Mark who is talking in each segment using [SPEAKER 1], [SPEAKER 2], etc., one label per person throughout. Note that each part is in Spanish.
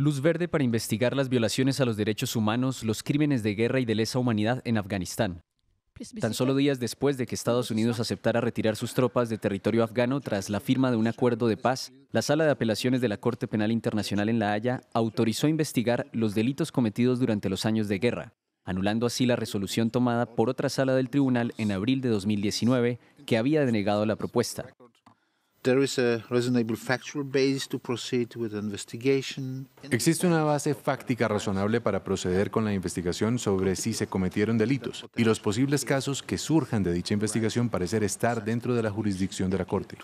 [SPEAKER 1] Luz verde para investigar las violaciones a los derechos humanos, los crímenes de guerra y de lesa humanidad en Afganistán. Tan solo días después de que Estados Unidos aceptara retirar sus tropas de territorio afgano tras la firma de un acuerdo de paz, la Sala de Apelaciones de la Corte Penal Internacional en La Haya autorizó investigar los delitos cometidos durante los años de guerra, anulando así la resolución tomada por otra sala del tribunal en abril de 2019 que había denegado la propuesta.
[SPEAKER 2] Existe una base fáctica razonable para proceder con la investigación sobre si se cometieron delitos y los posibles casos que surjan de dicha investigación parecer estar dentro de la jurisdicción de la Corte.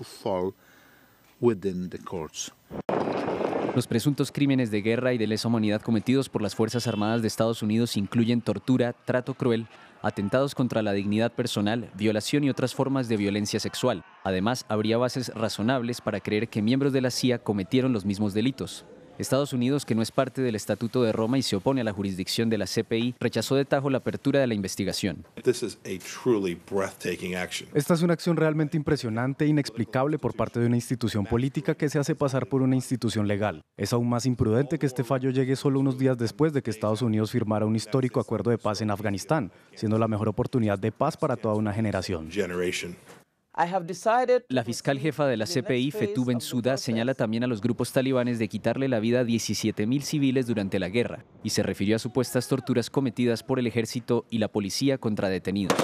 [SPEAKER 1] Los presuntos crímenes de guerra y de lesa humanidad cometidos por las Fuerzas Armadas de Estados Unidos incluyen tortura, trato cruel, atentados contra la dignidad personal, violación y otras formas de violencia sexual. Además, habría bases razonables para creer que miembros de la CIA cometieron los mismos delitos. Estados Unidos, que no es parte del Estatuto de Roma y se opone a la jurisdicción de la CPI, rechazó de tajo la apertura de la
[SPEAKER 3] investigación. Esta es una acción realmente impresionante e inexplicable por parte de una institución política que se hace pasar por una institución legal. Es aún más imprudente que este fallo llegue solo unos días después de que Estados Unidos firmara un histórico acuerdo de paz en Afganistán, siendo la mejor oportunidad de paz para toda una generación.
[SPEAKER 1] La fiscal jefa de la CPI, Ben suda señala también a los grupos talibanes de quitarle la vida a 17.000 civiles durante la guerra y se refirió a supuestas torturas cometidas por el ejército y la policía contra detenidos.